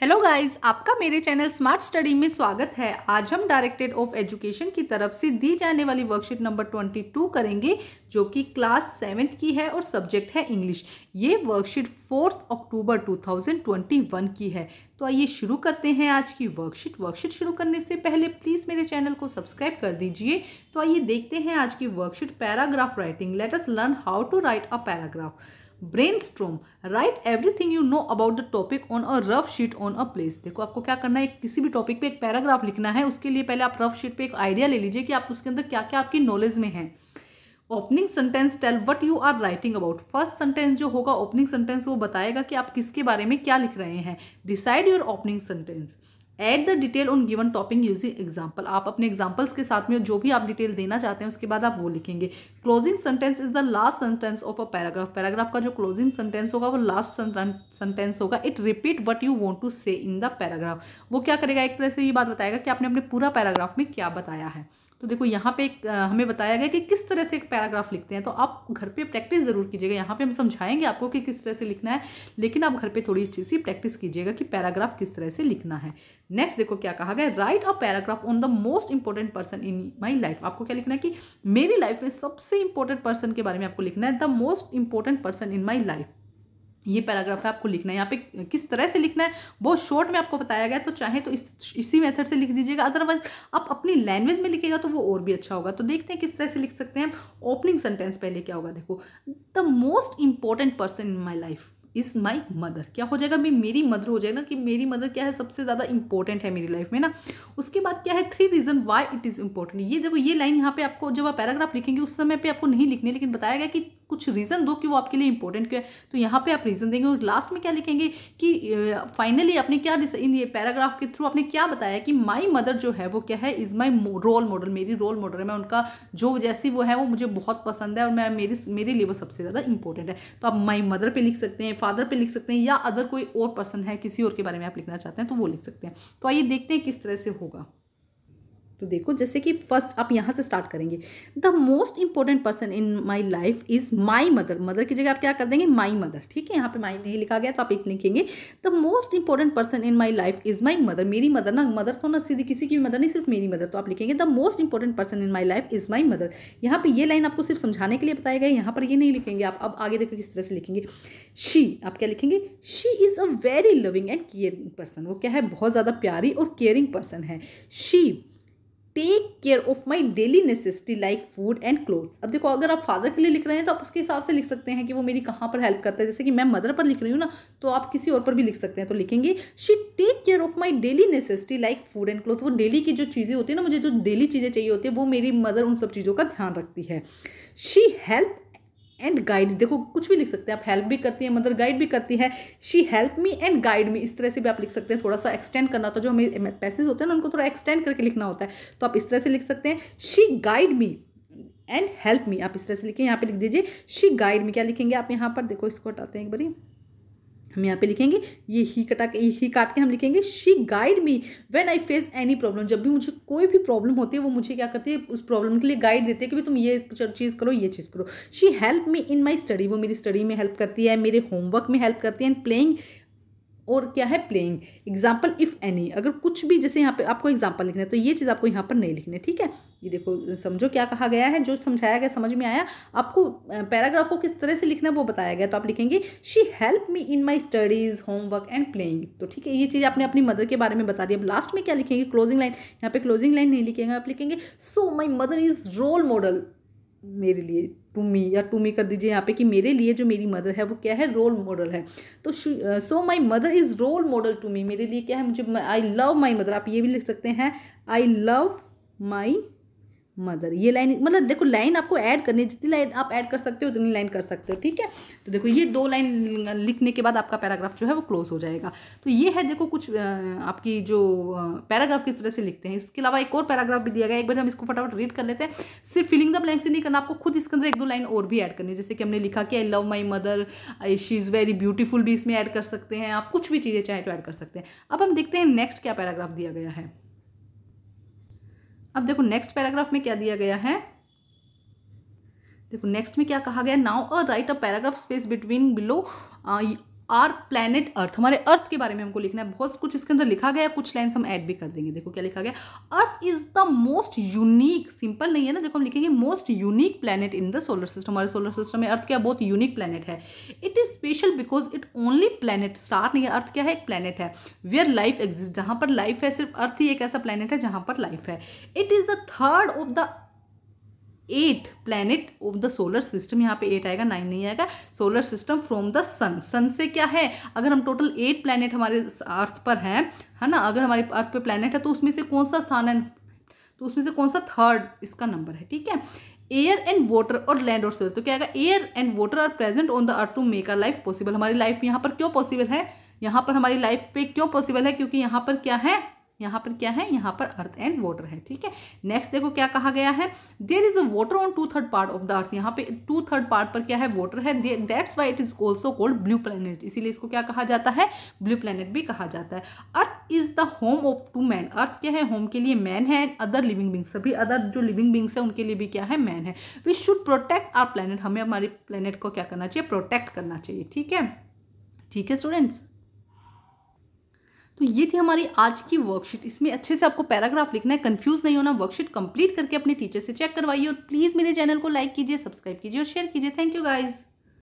hello guys आपका मेरे channel smart study में स्वागत है आज हम डायरेक्टेड ऑफ एजुकेशन की तरफ से दी जाने वाली वर्कशीट नंबर 22 करेंगे जो कि क्लास सेवेंथ की है और सब्जेक्ट है इंग्लिश ये वर्कशीट फोर्थ अक्टूबर 2021 की है तो आइए शुरू करते हैं आज की वर्कशीट वर्कशीट शुरू करने से पहले प्लीज़ मेरे चैनल को सब्सक्राइब कर दीजिए तो आइए देखते हैं आज की worksheet paragraph writing let us learn how to write a paragraph brain write everything you know about the topic on a rough sheet on a place देखो आपको क्या करना है किसी भी टॉपिक पे एक पैराग्राफ लिखना है उसके लिए पहले आप रफ शीट पे एक आइडिया ले लीजिए कि आप उसके अंदर क्या क्या आपकी नॉलेज में है opening sentence tell what you are writing about first sentence जो होगा ओपनिंग सेंटेंस वो बताएगा कि आप किसके बारे में क्या लिख रहे हैं decide your opening sentence at the detail on given topic using example आप अपने एग्जाम्पल्स के साथ में जो भी आप डिटेल देना चाहते हैं उसके बाद आप वो लिखेंगे closing sentence is the last sentence of a paragraph paragraph का जो क्लोजिंग सेंटेंस होगा वो लास्ट सेंटेंस होगा it repeat what you want to say in the paragraph वो क्या करेगा एक तरह से ये बात बताएगा कि आपने अपने पूरा पैराग्राफ में क्या बताया है तो देखो यहाँ पे हमें बताया गया कि किस तरह से एक पैराग्राफ लिखते हैं तो आप घर पे प्रैक्टिस ज़रूर कीजिएगा यहाँ पे हम समझाएंगे आपको कि किस तरह से लिखना है लेकिन आप घर पे थोड़ी अच्छी सी प्रैक्टिस कीजिएगा कि पैराग्राफ किस तरह से लिखना है नेक्स्ट देखो क्या कहा गया write a paragraph on the most important person in my life आपको क्या लिखना है कि मेरी लाइफ में सबसे इंपॉर्टेंट पर्सन के बारे में आपको लिखना है the most important person in my life ये पैराग्राफ है आपको लिखना है यहाँ पे किस तरह से लिखना है बहुत शॉर्ट में आपको बताया गया तो चाहे तो इस इसी मेथड से लिख दीजिएगा अदरवाइज आप अपनी लैंग्वेज में लिखेगा तो वो और भी अच्छा होगा तो देखते हैं किस तरह से लिख सकते हैं ओपनिंग सेंटेंस पहले क्या होगा देखो the most important person in my life is my mother क्या हो जाएगा मैं मेरी मदर हो जाएगा कि मेरी मदर क्या है सबसे ज़्यादा इंपॉर्टेंट है मेरी लाइफ में ना उसके बाद क्या है three reason why it is important ये देखो ये लाइन यहाँ पे आपको जब आप पैराग्राफ लिखेंगे उस समय पे आपको नहीं लिखने लेकिन बताया गया कि कुछ रीज़न दो कि वो आपके लिए इंपॉर्टेंट क्यों है तो यहाँ पे आप रीज़न देंगे और लास्ट में क्या लिखेंगे कि फाइनली आपने क्या इन ये पैराग्राफ के थ्रू आपने क्या बताया कि माई मदर जो है वो क्या है इज़ माई रोल मॉडल मेरी रोल मॉडल है मैं उनका जो जैसी वो है वो मुझे बहुत पसंद है और मैं मेरी मेरे लिए वो सबसे ज़्यादा इंपॉर्टेंट है तो आप माई मदर पर लिख सकते हैं फादर पर लिख सकते हैं या अदर कोई और पर्सन है किसी और के बारे में आप लिखना चाहते हैं तो वो लिख सकते हैं तो आइए देखते हैं किस तरह से होगा तो देखो जैसे कि फर्स्ट आप यहाँ से स्टार्ट करेंगे the most important person in my life is my mother mother की जगह आप क्या कर देंगे माई मदर ठीक है यहाँ पे माई नहीं लिखा गया तो आप एक लिखेंगे the most important person in my life is my mother मेरी मदर ना मदर तो ना सीधी किसी की भी मदर नहीं सिर्फ मेरी मदर तो आप लिखेंगे the most important person in my life is my mother यहाँ पर ये लाइन आपको सिर्फ समझाने के लिए बताया गया यहाँ पर ये नहीं लिखेंगे आप अब आगे देखो किस तरह से लिखेंगे शी आप क्या लिखेंगे she is a very loving and caring person वो क्या है बहुत ज़्यादा प्यारी और केयरिंग पर्सन है she take care of my daily necessity like food and clothes अब देखो अगर आप फादर के लिए लिख रहे हैं तो आप उसके हिसाब से लिख सकते हैं कि वो मेरी कहाँ पर हेल्प करता है जैसे कि मैं मदर पर लिख रही हूँ ना तो आप किसी और पर भी लिख सकते हैं तो लिखेंगे she take care of my daily necessity like food and cloth वो डेली की जो चीज़ें होती है ना मुझे जो डेली चीज़ें चाहिए होती है वो मेरी मदर उन सब चीज़ों का ध्यान रखती है शी हेल्प एंड गाइड देखो कुछ भी लिख सकते हैं आप हेल्प भी करती है मदर गाइड भी करती है she help me and guide me इस तरह से भी आप लिख सकते हैं थोड़ा सा एक्सटेंड करना होता है जो हमें पैसेज होते हैं ना उनको थोड़ा एक्सटेंड करके लिखना होता है तो आप इस तरह से लिख सकते हैं she guide me and help me आप इस तरह से लिखें यहाँ पे लिख दीजिए शी गाइड मी क्या लिखेंगे आप यहाँ पर देखो इसको हटाते हैं एक बारी हम यहाँ पे लिखेंगे ये ही कटा के ही काट के हम लिखेंगे she guide me when I face any problem जब भी मुझे कोई भी प्रॉब्लम होती है वो मुझे क्या करती है उस प्रॉब्लम के लिए गाइड देते हैं कि भाई तुम ये चीज़ करो ये चीज़ करो she help me in my study वो मेरी स्टडी में हेल्प करती है मेरे होमवर्क में हेल्प करती है एंड प्लेइंग और क्या है प्लेइंग एग्जाम्पल इफ़ एनी अगर कुछ भी जैसे यहाँ पे आपको एग्जाम्पल लिखना है तो ये चीज़ आपको यहाँ पर नहीं लिखनी है ठीक है ये देखो समझो क्या कहा गया है जो समझाया गया समझ में आया आपको पैराग्राफ को किस तरह से लिखना है वो बताया गया तो आप लिखेंगे she help me in my studies homework and playing तो ठीक है ये चीज़ आपने अपनी मदर के बारे में बता दी अब लास्ट में क्या लिखेंगे क्लोजिंग लाइन यहाँ पे क्लोजिंग लाइन नहीं लिखेंगे आप लिखेंगे so my mother is role model मेरे लिए टू मी या टू मी कर दीजिए यहाँ पे कि मेरे लिए जो मेरी मदर है वो क्या है रोल मॉडल है तो so my mother is role model to me मेरे लिए क्या है मुझे आई लव माई मदर आप ये भी लिख सकते हैं आई लव माई मदर ये लाइन मतलब देखो लाइन आपको ऐड करनी है जितनी लाइन आप ऐड कर सकते हो उतनी लाइन कर सकते हो ठीक है तो देखो ये दो लाइन लिखने के बाद आपका पैराग्राफ जो है वो क्लोज हो जाएगा तो ये है देखो कुछ आपकी जो पैराग्राफ किस तरह से लिखते हैं इसके अलावा एक और पैराग्राफ भी दिया गया एक बार हम इसको फटाफट रीड कर लेते हैं सिर्फ फिलिंग द ब्लैंक से नहीं करना आपको खुद इसके अंदर एक दो लाइन और भी ऐड करनी है जैसे कि हमने लिखा कि I love my mother I she is very beautiful भी इसमें ऐड कर सकते हैं आप कुछ भी चीज़ें चाहें तो ऐड कर सकते हैं अब हम देखते हैं नेक्स्ट क्या पैराग्राफ दिया गया है अब देखो नेक्स्ट पैराग्राफ में क्या दिया गया है देखो नेक्स्ट में क्या कहा गया now a write a paragraph space between below our planet earth हमारे अर्थ के बारे में हमको लिखना है बहुत कुछ इसके अंदर लिखा गया है कुछ लाइन्स हम ऐड भी कर देंगे देखो क्या लिखा गया earth is the most unique simple नहीं है ना देखो हम लिखेंगे most unique planet in the solar system हमारे सोलर सिस्टम में अर्थ क्या बहुत यूनिक प्लैनेट है it is special because it only planet star नहीं है अर्थ क्या है एक प्लानट है वेयर लाइफ एग्जिस्ट जहां पर लाइफ है सिर्फ अर्थ ही एक ऐसा प्लैनेट है जहां पर लाइफ है it is the third of the eight planet of the solar system यहाँ पे एट आएगा नाइन नहीं आएगा solar system from the sun sun से क्या है अगर हम टोटल एट प्लैनेट हमारे अर्थ पर हैं है ना अगर हमारे अर्थ पे प्लैनेट है तो उसमें से कौन सा स्थान है तो उसमें से कौन सा थर्ड इसका नंबर है ठीक है एयर एंड वाटर और लैंड और सोलर तो क्या आएगा air and water are present on the earth to make our life possible हमारी लाइफ यहाँ पर क्यों पॉसिबल है यहाँ पर हमारी लाइफ पे क्यों पॉसिबल है क्योंकि यहाँ पर क्या है यहाँ पर क्या है यहाँ पर अर्थ एंड वाटर है ठीक है नेक्स्ट देखो क्या कहा गया है there is a water on two third part of the earth यहाँ पे टू थर्ड पार्ट पर क्या है वाटर है that's why it is also called blue planet इसीलिए इसको क्या कहा जाता है ब्लू प्लानट भी कहा जाता है earth is the home of to man earth क्या है होम के लिए मैन है एंड अदर लिविंग बिंग्स सभी अदर जो लिविंग बिंग्स है उनके लिए भी क्या है मैन है we should protect our planet हमें हमारे प्लानट को क्या करना चाहिए प्रोटेक्ट करना चाहिए ठीक है ठीक है स्टूडेंट्स तो ये थी हमारी आज की वर्कशीट इसमें अच्छे से आपको पैराग्राफ लिखना है कंफ्यूज नहीं होना वर्कशीट कंप्लीट करके अपने टीचर से चेक करवाइए और प्लीज़ मेरे चैनल को लाइक कीजिए सब्सक्राइब कीजिए और शेयर कीजिए थैंक यू गाइज़